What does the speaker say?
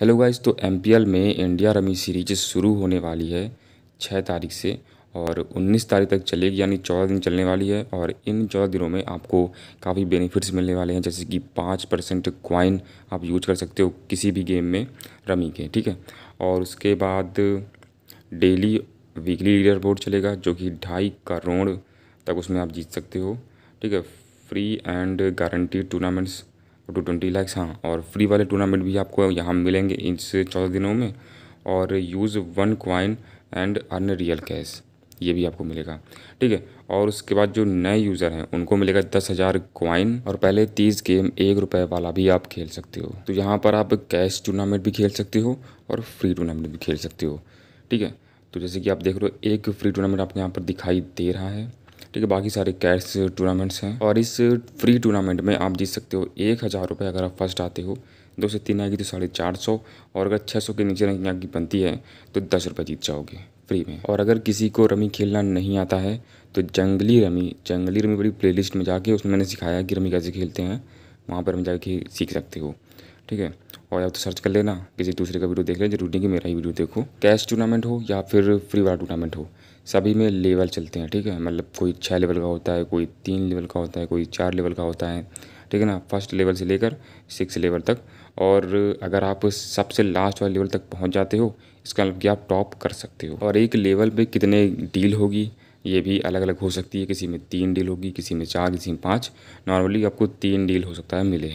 hello guys तो एम में इंडिया रमी सीरीज शुरू होने वाली है छः तारीख से और 19 तारीख तक चलेगी यानी 14 दिन चलने वाली है और इन 14 दिनों में आपको काफ़ी बेनिफिट्स मिलने वाले हैं जैसे कि पाँच परसेंट क्वाइन आप यूज कर सकते हो किसी भी गेम में रमी के ठीक है और उसके बाद डेली वीकली लीडर बोर्ड चलेगा जो कि ढाई करोड़ तक उसमें आप जीत सकते हो ठीक है free and guarantee tournaments two twenty lakhs हाँ और फ्री वाले टूर्नामेंट भी आपको यहाँ मिलेंगे से चौदह दिनों में और use one coin and earn real cash ये भी आपको मिलेगा ठीक है और उसके बाद जो नए यूज़र हैं उनको मिलेगा दस हज़ार क्वाइन और पहले तीस गेम एक रुपये वाला भी आप खेल सकते हो तो यहाँ पर आप कैश टूर्नामेंट भी खेल सकते हो और फ्री टूर्नामेंट भी खेल सकते हो ठीक है तो जैसे कि आप देख रहे हो एक फ्री टूर्नामेंट आपको यहाँ पर दिखाई दे रहा है ठीक है बाकी सारे कैश टूर्नामेंट्स हैं और इस फ्री टूर्नामेंट में आप जीत सकते हो एक हज़ार रुपये अगर आप फर्स्ट आते हो दो से तीन आएगी तो साढ़े चार सौ और अगर छः सौ के नीचे रैंकिंग आपकी बनती है तो दस रुपये जीत जाओगे फ्री में और अगर किसी को रमी खेलना नहीं आता है तो जंगली रमी जंगली रमी बड़ी प्लेलिस्ट में जाके उसमें मैंने सिखाया कि रमी कैसे खेलते हैं वहाँ पर हम जाके सीख सकते हो ठीक है और आप तो सर्च कर लेना किसी दूसरे का वीडियो देख लेना जरूरी नहीं कि मेरा ही वीडियो देखो कैश टूर्नामेंट हो या फिर फ्री वाला टूर्नामेंट हो सभी में लेवल चलते हैं ठीक है मतलब कोई छः लेवल का होता है कोई तीन लेवल का होता है कोई चार लेवल का होता है ठीक है ना फर्स्ट लेवल से लेकर सिक्स लेवल तक और अगर आप सबसे लास्ट वाले लेवल तक पहुंच जाते हो इसका मतलब कि आप टॉप कर सकते हो और एक लेवल पे कितने डील होगी ये भी अलग अलग हो सकती है किसी में तीन डील होगी किसी में चार किसी में पाँच नॉर्मली आपको तीन डील हो सकता है मिले